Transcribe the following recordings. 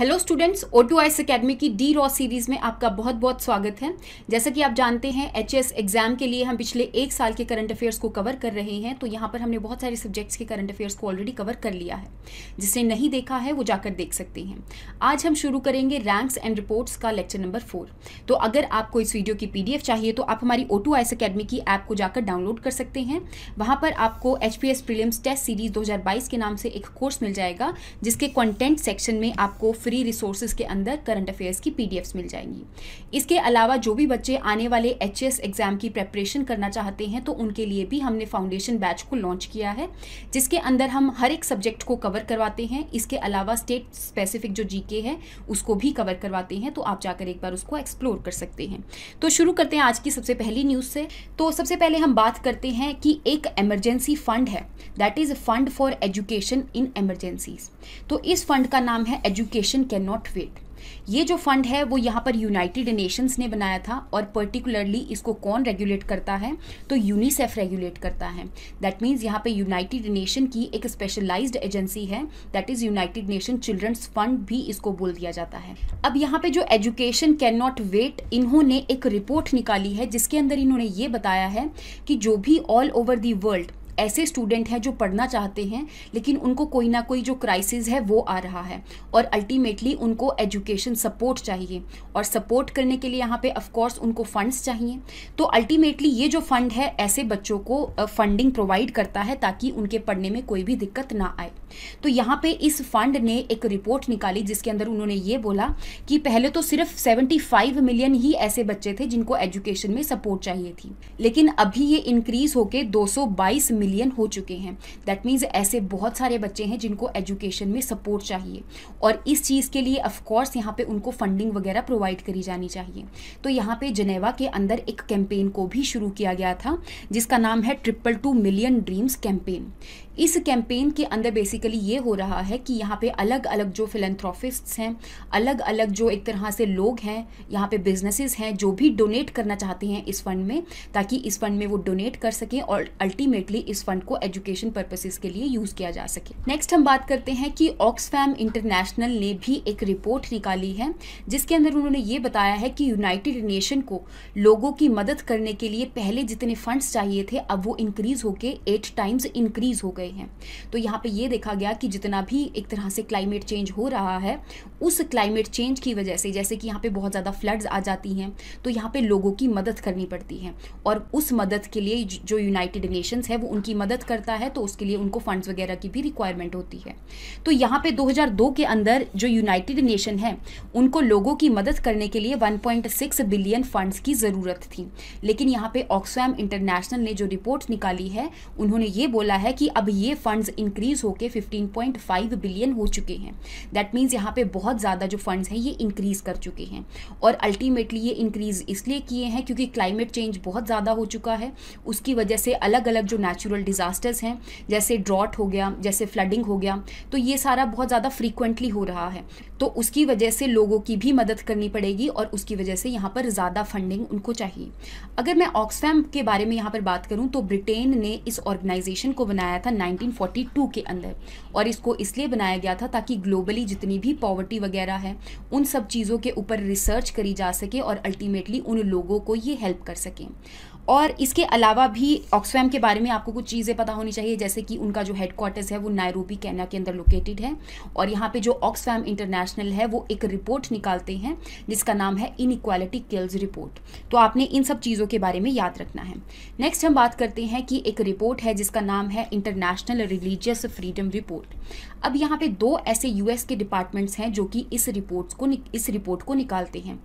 hello students O two ice academy की D raw series में आपका बहुत बहुत स्वागत है जैसा कि आप जानते हैं एच एग्ज़ाम के लिए हम पिछले एक साल के करंट अफेयर्स को कवर कर रहे हैं तो यहाँ पर हमने बहुत सारे सब्जेक्ट्स के करंट अफेयर्स को ऑलरेडी कवर कर लिया है जिसने नहीं देखा है वो जाकर देख सकते हैं आज हम शुरू करेंगे रैंक्स एंड रिपोर्ट्स का लेक्चर नंबर फोर तो अगर आपको इस वीडियो की पी चाहिए तो आप हमारी ओ टू आइस अकेडमी की ऐप को जाकर डाउनलोड कर सकते हैं वहाँ पर आपको एच पी टेस्ट सीरीज़ दो के नाम से एक कोर्स मिल जाएगा जिसके कॉन्टेंट सेक्शन में आपको फ्री रिसोर्सेज के अंदर करंट अफेयर्स की पी मिल जाएंगी इसके अलावा जो भी बच्चे आने वाले एच एग्ज़ाम की प्रेपरेशन करना चाहते हैं तो उनके लिए भी हमने फाउंडेशन बैच को लॉन्च किया है जिसके अंदर हम हर एक सब्जेक्ट को कवर करवाते हैं इसके अलावा स्टेट स्पेसिफिक जो जीके है उसको भी कवर करवाते हैं तो आप जाकर एक बार उसको एक्सप्लोर कर सकते हैं तो शुरू करते हैं आज की सबसे पहली न्यूज़ से तो सबसे पहले हम बात करते हैं कि एक एमरजेंसी फंड है that is fund for education in emergency तो इस फंड का नाम है education nation can not wait ये जो फंड है वो यहाँ पर यूनाइटेड नेशंस ने बनाया था और पर्टिकुलरली इसको कौन रेगुलेट करता है तो यूनिसेफ रेगुलेट करता है दैट मीन्स यहाँ पे यूनाइटेड नेशन की एक स्पेशलाइज्ड एजेंसी है that is United Nation children's fund भी इसको बोल दिया जाता है अब यहाँ पे जो एजुकेशन कैन नॉट वेट इन्होंने एक रिपोर्ट निकाली है जिसके अंदर इन्होंने ये बताया है कि जो भी ऑल ओवर दी वर्ल्ड ऐसे स्टूडेंट हैं जो पढ़ना चाहते हैं लेकिन उनको कोई ना कोई जो क्राइसिस है वो आ रहा है और अल्टीमेटली उनको एजुकेशन सपोर्ट चाहिए और सपोर्ट करने के लिए यहाँ पे ऑफकोर्स उनको फंड्स चाहिए तो अल्टीमेटली ये जो फंड है ऐसे बच्चों को फंडिंग प्रोवाइड करता है ताकि उनके पढ़ने में कोई भी दिक्कत ना आए तो यहाँ पे इस फंड ने एक रिपोर्ट निकाली जिसके अंदर उन्होंने ये बोला कि पहले तो सिर्फ 75 मिलियन ही ऐसे बच्चे थे जिनको एजुकेशन में सपोर्ट चाहिए थी लेकिन अभी ये इंक्रीज होकर 222 मिलियन मिलियन हो चुके हैं दैट मीन्स ऐसे बहुत सारे बच्चे हैं जिनको एजुकेशन में सपोर्ट चाहिए और इस चीज़ के लिए ऑफकोर्स यहाँ पे उनको फंडिंग वगैरह प्रोवाइड करी जानी चाहिए तो यहाँ पे जनेवा के अंदर एक कैंपेन को भी शुरू किया गया था जिसका नाम है triple two million dreams campaign इस कैंपेन के अंदर बेसिकली ये हो रहा है कि यहाँ पे अलग अलग जो फिलेंथ्रॉफिस्ट्स हैं अलग अलग जो एक तरह से लोग हैं यहाँ पे बिजनेसेस हैं जो भी डोनेट करना चाहते हैं इस फंड में ताकि इस फंड में वो डोनेट कर सकें और अल्टीमेटली इस फंड को एजुकेशन पर्पसेस के लिए यूज किया जा सके नेक्स्ट हम बात करते हैं कि ऑक्सफैम इंटरनेशनल ने भी एक रिपोर्ट निकाली है जिसके अंदर उन्होंने ये बताया है कि यूनाइटेड नेशन को लोगों की मदद करने के लिए पहले जितने फंड्स चाहिए थे अब वो इंक्रीज होके एट टाइम्स इंक्रीज हो गए हैं तो यहाँ पे ये देखा गया कि जितना भी एक तरह से क्लाइमेट चेंज हो रहा है उस क्लाइमेट चेंज की वजह से जैसे कि यहाँ पे बहुत ज़्यादा फ्लड्स आ जाती हैं तो यहाँ पे लोगों की मदद करनी पड़ती है और उस मदद के लिए जो यूनाइटेड नेशंस है वो उनकी मदद करता है तो उसके लिए उनको फंड्स वगैरह की भी रिक्वायरमेंट होती है तो यहाँ पे 2002 के अंदर जो यूनाइटेड नेशन है उनको लोगों की मदद करने के लिए वन बिलियन फंड्स की ज़रूरत थी लेकिन यहाँ पर ऑक्सफैम इंटरनेशनल ने जो रिपोर्ट निकाली है उन्होंने ये बोला है कि अब ये फंड्स इंक्रीज होकर फाइव बिलियन हो चुके हैं दैट मीन्स यहाँ पे बहुत बहुत ज़्यादा जो फंड्स हैं ये इंक्रीज़ कर चुके हैं और अल्टीमेटली ये इंक्रीज़ इसलिए किए हैं क्योंकि क्लाइमेट चेंज बहुत ज़्यादा हो चुका है उसकी वजह से अलग अलग जो नेचुरल डिज़ास्टर्स हैं जैसे ड्रॉट हो गया जैसे फ्लडिंग हो गया तो ये सारा बहुत ज़्यादा फ्रीक्वेंटली हो रहा है तो उसकी वजह से लोगों की भी मदद करनी पड़ेगी और उसकी वजह से यहाँ पर ज़्यादा फंडिंग उनको चाहिए अगर मैं ऑक्सफैम के बारे में यहाँ पर बात करूँ तो ब्रिटेन ने इस ऑर्गेनाइजेशन को बनाया था 1942 के अंदर और इसको इसलिए बनाया गया था ताकि ग्लोबली जितनी भी पॉवर्टी वगैरह है उन सब चीज़ों के ऊपर रिसर्च करी जा सके और अल्टीमेटली उन लोगों को ये हेल्प कर सकें और इसके अलावा भी ऑक्सफैम के बारे में आपको कुछ चीज़ें पता होनी चाहिए जैसे कि उनका जो हेडक्वार्टर्स है वो नायरूबी कैना के अंदर लोकेटेड है और यहाँ पे जो ऑक्सफैम इंटरनेशनल है वो एक रिपोर्ट निकालते हैं जिसका नाम है इनक्वालिटी किल्स रिपोर्ट तो आपने इन सब चीज़ों के बारे में याद रखना है नेक्स्ट हम बात करते हैं कि एक रिपोर्ट है जिसका नाम है इंटरनेशनल रिलीजियस फ्रीडम रिपोर्ट अब यहाँ पे दो ऐसे यूएस के डिपार्टमेंट्स हैं जो कि इस रिपोर्ट को इस रिपोर्ट को निकालते हैं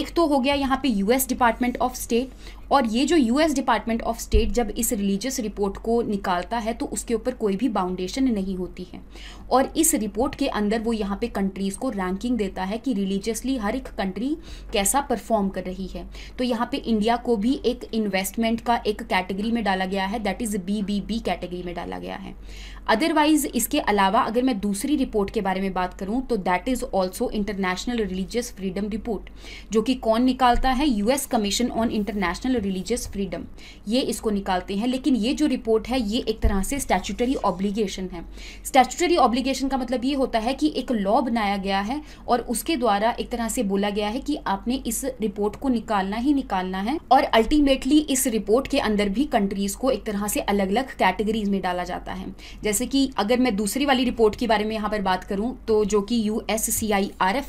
एक तो हो गया यहाँ पे यूएस डिपार्टमेंट ऑफ स्टेट और ये जो जो यूएस डिपार्टमेंट ऑफ स्टेट जब इस रिलीजियस रिपोर्ट को निकालता है तो उसके ऊपर कोई भी बाउंडेशन नहीं होती है और इस रिपोर्ट के अंदर वो यहाँ पे कंट्रीज़ को रैंकिंग देता है कि रिलीजियसली हर एक कंट्री कैसा परफॉर्म कर रही है तो यहाँ पे इंडिया को भी एक इन्वेस्टमेंट का एक कैटेगरी में डाला गया है that is B B B category में डाला गया है अदरवाइज़ इसके अलावा अगर मैं दूसरी रिपोर्ट के बारे में बात करूं तो that is also international religious freedom report जो कि कौन निकालता है US commission on international religious freedom ये इसको निकालते हैं लेकिन ये जो रिपोर्ट है ये एक तरह से स्टैचुटरी ऑब्लीगेशन है स्टैचुटरी ऑब्लिगेशन का मतलब ये होता है कि एक लॉ बनाया गया है और उसके द्वारा एक तरह से बोला गया है कि आपने इस रिपोर्ट को निकालना ही निकालना है और अल्टीमेटली इस रिपोर्ट के अंदर भी कंट्रीज को एक तरह से अलग अलग कैटेगरीज में डाला जाता है जैसे जैसे कि अगर मैं दूसरी वाली रिपोर्ट के बारे में यहाँ पर बात करूँ तो जो कि यू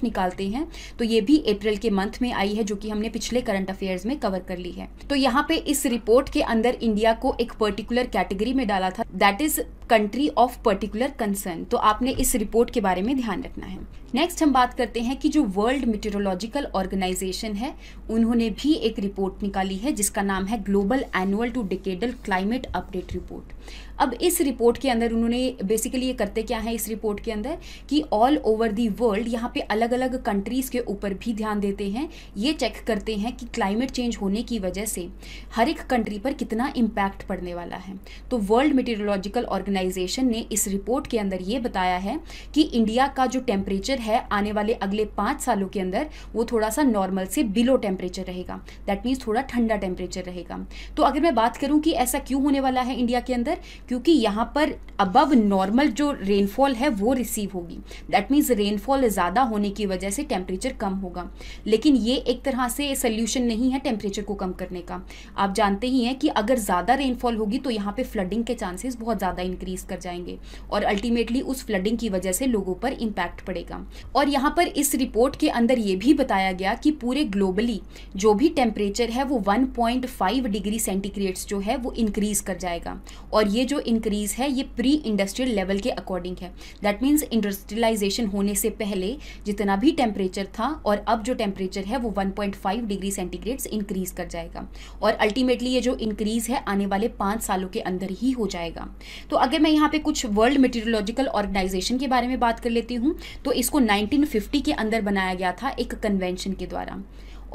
निकालते हैं तो ये भी अप्रैल के मंथ में आई है जो कि हमने पिछले करंट अफेयर्स में कवर कर ली है तो यहाँ पे इस रिपोर्ट के अंदर इंडिया को एक पर्टिकुलर कैटेगरी में डाला था that is country of particular concern तो आपने इस रिपोर्ट के बारे में ध्यान रखना है नेक्स्ट हम बात करते हैं कि जो वर्ल्ड मेटेरोलॉजिकल ऑर्गेनाइजेशन है उन्होंने भी एक रिपोर्ट निकाली है जिसका नाम है global annual to decadal climate update report अब इस रिपोर्ट के अंदर उन्होंने बेसिकली ये करते क्या है इस रिपोर्ट के अंदर कि ऑल ओवर दी वर्ल्ड यहाँ पे अलग अलग कंट्रीज़ के ऊपर भी ध्यान देते हैं ये चेक करते हैं कि क्लाइमेट चेंज होने की वजह से हर एक कंट्री पर कितना इम्पैक्ट पड़ने वाला है तो वर्ल्ड मेटेरोलॉजिकल ऑर्गेनाइजेशन ने इस रिपोर्ट के अंदर ये बताया है कि इंडिया का जो टेम्परेचर है आने वाले अगले पाँच सालों के अंदर वो थोड़ा सा नॉर्मल से बिलो टेम्परेचर रहेगा दैट मीन्स थोड़ा ठंडा टेम्परेचर रहेगा तो अगर मैं बात करूँ कि ऐसा क्यों होने वाला है इंडिया के अंदर क्योंकि यहाँ पर अबव नॉर्मल जो रेनफॉल है वो रिसीव होगी दैट मीन्स रेनफॉल ज़्यादा होने की वजह से टेम्परेचर कम होगा लेकिन ये एक तरह से सल्यूशन नहीं है टेम्परेचर को कम करने का आप जानते ही हैं कि अगर ज़्यादा रेनफॉल होगी तो यहाँ पे फ्लडिंग के चांसेस बहुत ज़्यादा इंक्रीज कर जाएंगे और अल्टीमेटली उस फ्लडिंग की वजह से लोगों पर इम्पैक्ट पड़ेगा और यहाँ पर इस रिपोर्ट के अंदर ये भी बताया गया कि पूरे ग्लोबली जो भी टेम्परेचर है वो 1.5 डिग्री सेंटीग्रेड्स जो है वो इंक्रीज कर जाएगा और ये जो जो इंक्रीज़ है ये प्री इंडस्ट्रियल लेवल के अकॉर्डिंग है दैट मीन्स इंडस्ट्रियलाइजेशन होने से पहले जितना भी टेम्परेचर था और अब जो टेम्परेचर है वो 1.5 डिग्री सेंटीग्रेड इंक्रीज़ कर जाएगा और अल्टीमेटली ये जो इंक्रीज़ है आने वाले पाँच सालों के अंदर ही हो जाएगा तो अगर मैं यहाँ पे कुछ वर्ल्ड मेटेरोलॉजिकल ऑर्गेनाइजेशन के बारे में बात कर लेती हूँ तो इसको नाइनटीन के अंदर बनाया गया था एक कन्वेंशन के द्वारा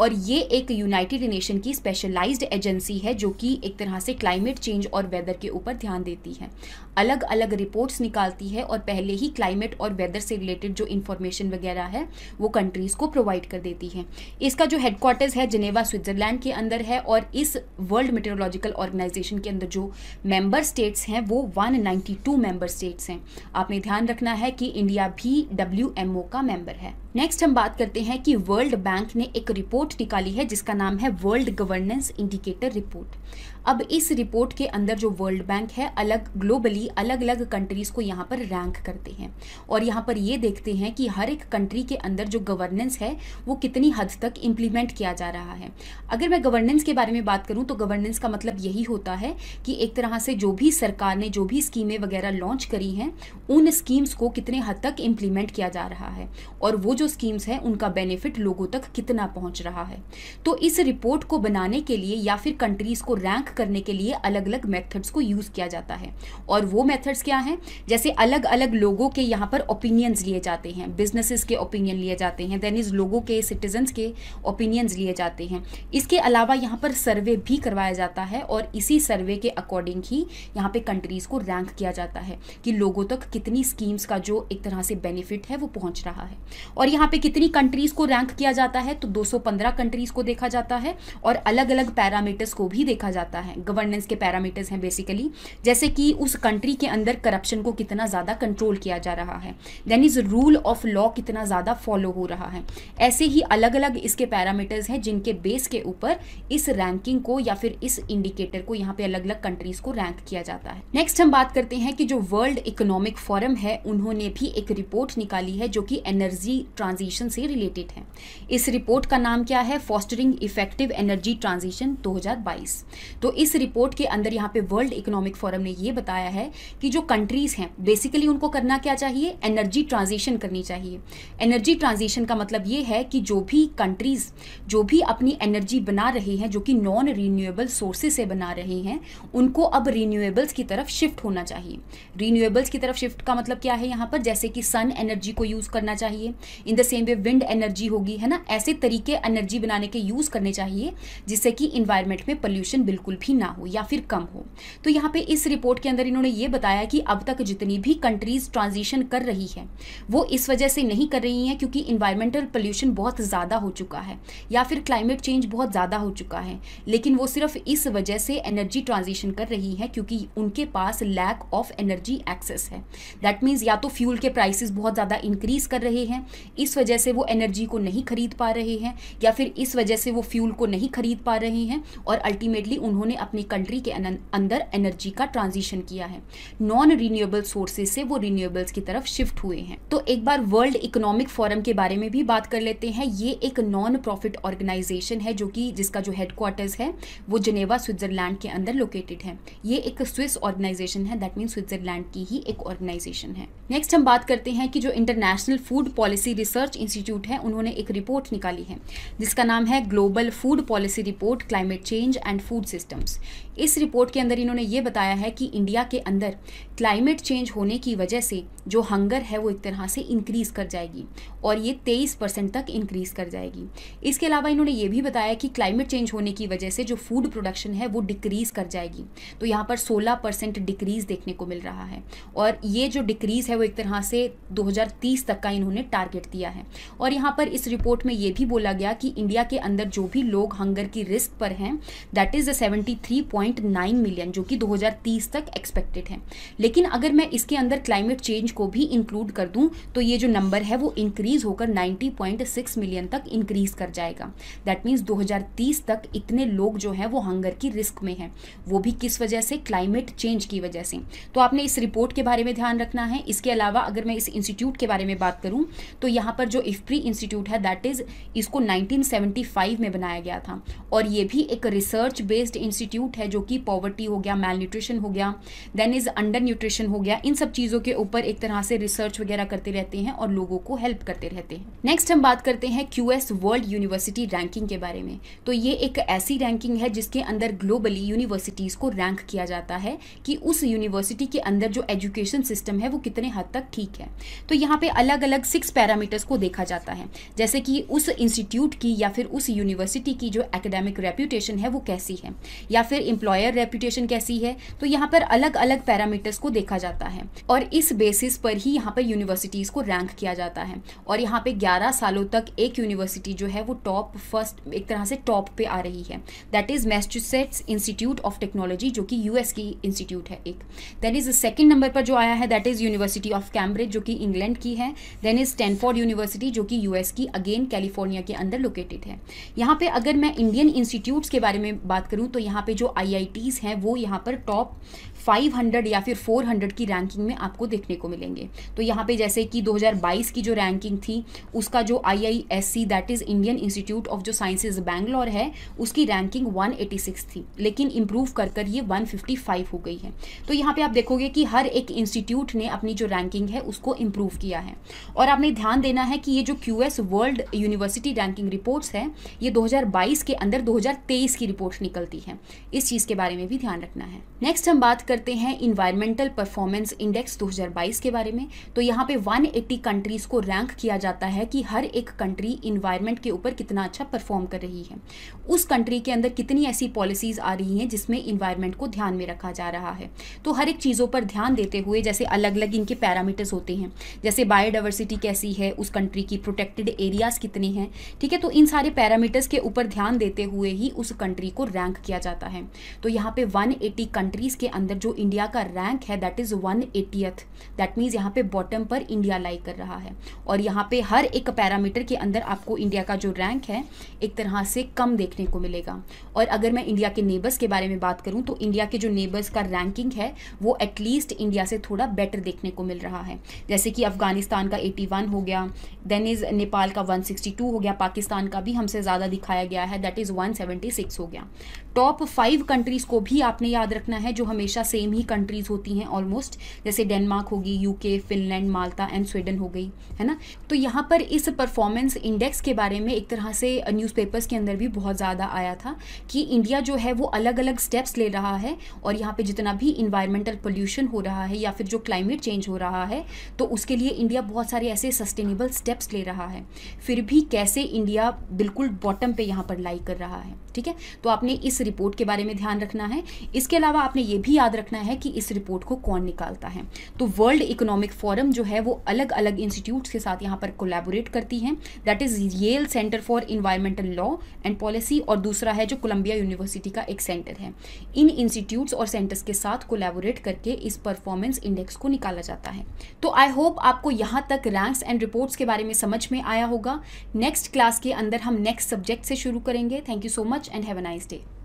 और ये एक यूनाइटेड नेशन की स्पेशलाइज्ड एजेंसी है जो कि एक तरह से क्लाइमेट चेंज और वेदर के ऊपर ध्यान देती है अलग अलग रिपोर्ट्स निकालती है और पहले ही क्लाइमेट और वेदर से रिलेटेड जो इन्फॉर्मेशन वगैरह है वो कंट्रीज़ को प्रोवाइड कर देती है इसका जो हेडक्वार्टर्स है जिनेवा स्विट्ज़रलैंड के अंदर है और इस वर्ल्ड मेटरोलॉजिकल ऑर्गेनाइजेशन के अंदर जो मेंबर स्टेट्स हैं वो 192 मेंबर स्टेट्स हैं आपने ध्यान रखना है कि इंडिया भी डब्ल्यू का मेंबर है नेक्स्ट हम बात करते हैं कि वर्ल्ड बैंक ने एक रिपोर्ट निकाली है जिसका नाम है वर्ल्ड गवर्नेंस इंडिकेटर रिपोर्ट अब इस रिपोर्ट के अंदर जो वर्ल्ड बैंक है अलग ग्लोबली अलग अलग कंट्रीज़ को यहाँ पर रैंक करते हैं और यहाँ पर ये देखते हैं कि हर एक कंट्री के अंदर जो गवर्नेंस है वो कितनी हद तक इम्प्लीमेंट किया जा रहा है अगर मैं गवर्नेंस के बारे में बात करूँ तो गवर्नेंस का मतलब यही होता है कि एक तरह से जो भी सरकार ने जो भी स्कीमें वगैरह लॉन्च करी हैं उन स्कीम्स को कितने हद तक इम्प्लीमेंट किया जा रहा है और वो जो स्कीम्स हैं उनका बेनिफिट लोगों तक कितना पहुंच रहा है तो इस रिपोर्ट को बनाने के लिए या फिर कंट्रीज़ को रैंक करने के लिए अलग अलग मेथड्स को यूज़ किया जाता है और वो मेथड्स क्या हैं जैसे अलग अलग लोगों के यहाँ पर ओपिनियंस लिए जाते हैं बिजनेसिस के ओपिनियन लिए जाते हैं देन इज़ लोगों के सिटीजन्स के ओपिनियंस लिए जाते हैं इसके अलावा यहाँ पर सर्वे भी करवाया जाता है और इसी सर्वे के अकॉर्डिंग ही यहाँ पे कंट्रीज़ को रैंक किया जाता है कि लोगों तक कितनी स्कीम्स का जो एक तरह से बेनिफिट है वो पहुंच रहा है और यहाँ पे कितनी कंट्रीज़ को रैंक किया जाता है तो 215 कंट्रीज़ को देखा जाता है और अलग अलग पैरामीटर्स को भी देखा जाता है गवर्नेंस के पैरामीटर्स हैं बेसिकली जैसे कि उस कंट्री के अंदर करप्शन को कितना ज़्यादा कंट्रोल किया जा रहा है then is rule of law कितना ज़्यादा फॉलो हो रहा है ऐसे ही अलग अलग इसके पैरामीटर्स हैं जिनके बेस के ऊपर इस रैंकिंग को या फिर इस इंडिकेटर को यहाँ पे अलग अलग कंट्रीज़ को रैंक किया जाता है नेक्स्ट हम बात करते हैं कि जो वर्ल्ड इकोनॉमिक फोरम है उन्होंने भी एक रिपोर्ट निकाली है जो कि एनर्जी ट्रांजिशन से रिलेटेड है इस रिपोर्ट का नाम क्या है फॉस्टरिंग इफेक्टिव एनर्जी ट्रांजिशन 2022 तो इस रिपोर्ट के अंदर यहाँ पे वर्ल्ड इकोनॉमिक फोरम ने ये बताया है कि जो कंट्रीज़ हैं बेसिकली उनको करना क्या चाहिए एनर्जी ट्रांजिशन करनी चाहिए एनर्जी ट्रांजिशन का मतलब ये है कि जो भी कंट्रीज़ जो भी अपनी एनर्जी बना रही हैं जो कि नॉन रीन्यूएबल सोर्सेज से बना रहे हैं उनको अब रीन्यूएबल्स की तरफ शिफ्ट होना चाहिए रीन्यूएबल्स की तरफ शिफ्ट का मतलब क्या है यहाँ पर जैसे कि सन एनर्जी को यूज़ करना चाहिए in the same way wind energy होगी है ना ऐसे तरीके एनर्जी बनाने के यूज़ करने चाहिए जिससे कि इन्वायरमेंट में पॉल्यूशन बिल्कुल भी ना हो या फिर कम हो तो यहाँ पे इस रिपोर्ट के अंदर इन्होंने ये बताया कि अब तक जितनी भी कंट्रीज ट्रांजिशन कर रही है वो इस वजह से नहीं कर रही हैं क्योंकि इन्वायरमेंटल पॉल्यूशन बहुत ज़्यादा हो चुका है या फिर क्लाइमेट चेंज बहुत ज़्यादा हो चुका है लेकिन वो सिर्फ इस वजह से एनर्जी ट्रांजिशन कर रही हैं क्योंकि उनके पास लैक ऑफ एनर्जी एक्सेस है दैट मीन्स या तो फ्यूल के प्राइसिस बहुत ज़्यादा इंक्रीज कर रहे हैं इस वजह से वो एनर्जी को नहीं खरीद पा रहे हैं या फिर इस वजह से वो फ्यूल को नहीं खरीद पा रहे हैं और अल्टीमेटली उन्होंने अपनी कंट्री के अंदर एनर्जी का ट्रांजिशन किया है नॉन रिन्यूएबल सोर्सेज से वो रिन्यूएबल्स की तरफ शिफ्ट हुए हैं तो एक बार वर्ल्ड इकोनॉमिक फोरम के बारे में भी बात कर लेते हैं ये एक नॉन प्रॉफिट ऑर्गेनाइजेशन है जो कि जिसका जो हेडक्वार्टर्स है वो जनेवा स्विट्जरलैंड के अंदर लोकेटेड है ये एक स्विस ऑर्गेनाइजेशन है दैट मीन स्विट्जरलैंड की ही एक ऑर्गेनाइजेशन है नेक्स्ट हम बात करते हैं कि जो international food policy research institute है उन्होंने एक रिपोर्ट निकाली है जिसका नाम है global food policy report climate change and food systems इस रिपोर्ट के अंदर इन्होंने ये बताया है कि इंडिया के अंदर क्लाइमेट चेंज होने की वजह से जो हंगर है वो एक तरह से इंक्रीज़ कर जाएगी और ये तेईस परसेंट तक इंक्रीज़ कर जाएगी इसके अलावा इन्होंने ये भी बताया कि क्लाइमेट चेंज होने की वजह से जो फूड प्रोडक्शन है वो डिक्रीज़ कर जाएगी तो यहाँ पर सोलह परसेंट डिक्रीज़ देखने को मिल रहा है और ये जो डिक्रीज़ है वो एक तरह से दो तक का इन्होंने टारगेट दिया है और यहाँ पर इस रिपोर्ट में ये भी बोला गया कि इंडिया के अंदर जो भी लोग हंगर की रिस्क पर हैं that is seventy three point nine million जो कि 2030 तक एक्सपेक्टेड है लेकिन अगर मैं इसके अंदर क्लाइमेट चेंज को भी इंक्लूड कर दूँ तो ये जो नंबर है वो इंक्रीज़ होकर नाइन्टी पॉइंट सिक्स मिलियन तक इंक्रीज़ कर जाएगा दैट मीन्स दो तक इतने लोग जो हैं वो हंगर की रिस्क में हैं वो भी किस वजह से क्लाइमेट चेंज की वजह से तो आपने इस रिपोर्ट के बारे में ध्यान रखना है इसके अलावा अगर मैं इस इंस्टीट्यूट के बारे में बात करूं तो यहाँ यहाँ पर जो इफ्री इंस्टीट्यूट है दैट इज़ इसको 1975 में बनाया गया था और ये भी एक रिसर्च बेस्ड इंस्टीट्यूट है जो कि पॉवर्टी हो गया मेल न्यूट्रिशन हो गया देन इज़ अंडर न्यूट्रिशन हो गया इन सब चीज़ों के ऊपर एक तरह से रिसर्च वगैरह करते रहते हैं और लोगों को हेल्प करते रहते हैं नेक्स्ट हम बात करते हैं क्यू वर्ल्ड यूनिवर्सिटी रैंकिंग के बारे में तो ये एक ऐसी रैंकिंग है जिसके अंदर ग्लोबली यूनिवर्सिटीज़ को रैंक किया जाता है कि उस यूनिवर्सिटी के अंदर जो एजुकेशन सिस्टम है वो कितने हद तक ठीक है तो यहाँ पर अलग अलग सिक्स पैरामीटर पैरामीटर्स को देखा जाता है जैसे कि उस इंस्टीट्यूट की या फिर उस यूनिवर्सिटी की जो एकेडमिक रेप्यूटेशन है वो कैसी है या फिर इंप्लॉयर रेप्यूटेशन कैसी है तो यहाँ पर अलग अलग पैरामीटर्स को देखा जाता है और इस बेसिस पर ही यहाँ पर यूनिवर्सिटीज़ को रैंक किया जाता है और यहाँ पे 11 सालों तक एक यूनिवर्सिटी जो है वो टॉप फर्स्ट एक तरह से टॉप पे आ रही है that is Massachusetts Institute of Technology जो कि यूएस की इंस्टीट्यूट है एक देन इज़ सेकेंड नंबर पर जो आया है that is University of Cambridge जो कि इंग्लैंड की है देन इज़ स्टैनफोर्ड यूनिवर्सिटी जो कि यूएस की अगेन कैलिफोर्निया के अंदर लोकेटेड है यहाँ पे अगर मैं इंडियन इंस्टीट्यूट्स के बारे में बात करूँ तो यहाँ पे जो आई हैं वो यहाँ पर टॉप 500 या फिर 400 की रैंकिंग में आपको देखने को मिलेंगे तो यहाँ पे जैसे कि 2022 की जो रैंकिंग थी उसका जो I I S C that is Indian Institute of जो साइंसेज बैंगलोर है उसकी रैंकिंग 186 थी लेकिन इम्प्रूव कर कर ये 155 हो गई है तो यहाँ पे आप देखोगे कि हर एक इंस्टीट्यूट ने अपनी जो रैंकिंग है उसको इम्प्रूव किया है और आपने ध्यान देना है कि ये जो Q world university ranking reports है ये 2022 के अंदर 2023 की रिपोर्ट निकलती है इस चीज़ के बारे में भी ध्यान रखना है नेक्स्ट हम बात करते हैं इन्वायरमेंटल परफॉर्मेंस इंडेक्स 2022 के बारे में तो यहाँ पे 180 कंट्रीज़ को रैंक किया जाता है कि हर एक कंट्री इन्वायरमेंट के ऊपर कितना अच्छा परफॉर्म कर रही है उस कंट्री के अंदर कितनी ऐसी पॉलिसीज़ आ रही हैं जिसमें इन्वायरमेंट को ध्यान में रखा जा रहा है तो हर एक चीज़ों पर ध्यान देते हुए जैसे अलग अलग इनके पैरामीटर्स होते हैं जैसे बायोडाइवर्सिटी कैसी है उस कंट्री की प्रोटेक्टेड एरियाज़ कितने हैं ठीक है तो इन सारे पैरामीटर्स के ऊपर ध्यान देते हुए ही उस कंट्री को रैंक किया जाता है तो यहाँ पे 180 कंट्रीज़ के अंदर जो इंडिया का रैंक है that is one eightieth that means यहाँ पे बॉटम पर इंडिया लाई कर रहा है और यहाँ पे हर एक पैरामीटर के अंदर आपको इंडिया का जो रैंक है एक तरह से कम देखने को मिलेगा और अगर मैं इंडिया के नेबर्स के बारे में बात करूँ तो इंडिया के जो नेबर्स का रैंकिंग है वो एटलीस्ट इंडिया से थोड़ा बेटर देखने को मिल रहा है जैसे कि अफगानिस्तान का एटी हो गया देन इज़ नेपाल का वन हो गया पाकिस्तान का भी हमसे ज़्यादा दिखाया गया है दैट इज़ वन हो गया टॉप फाइव कंट्रीज़ को भी आपने याद रखना है जो हमेशा सेम ही कंट्रीज़ होती हैं ऑलमोस्ट जैसे डेनमार्क होगी UK Finland Malta and Sweden हो गई है ना तो यहाँ पर इस परफॉर्मेंस इंडेक्स के बारे में एक तरह से न्यूज़पेपर्स के अंदर भी बहुत ज़्यादा आया था कि इंडिया जो है वो अलग अलग स्टेप्स ले रहा है और यहाँ पर जितना भी इन्वायरमेंटल पोल्यूशन हो रहा है या फिर जो क्लाइमेट चेंज हो रहा है तो उसके लिए इंडिया बहुत सारे ऐसे सस्टेनेबल स्टेप्स ले रहा है फिर भी कैसे इंडिया बिल्कुल बॉटम पे यहाँ पर लाई कर रहा है ठीक है तो आपने इस रिपोर्ट के बारे में ध्यान रखना है इसके अलावा आपने ये भी याद रखना है कि इस रिपोर्ट को कौन निकालता है तो वर्ल्ड इकोनॉमिक फोरम जो है वो अलग अलग इंस्टीट्यूट के साथ यहाँ पर कोलेबोरेट करती हैं that is Yale Center for Environmental Law and Policy और दूसरा है जो कोलंबिया यूनिवर्सिटी का एक सेंटर है इन इंस्टीट्यूट्स और सेंटर्स के साथ कोलेबोरेट करके इस परफॉर्मेंस इंडेक्स को निकाला जाता है तो आई होप आपको यहाँ तक रैंक्स एंड रिपोर्ट्स के बारे में समझ में आया होगा नेक्स्ट क्लास के अंदर हम नेक्स्ट सब्जेक्ट से शुरू करेंगे thank you so much and have a nice day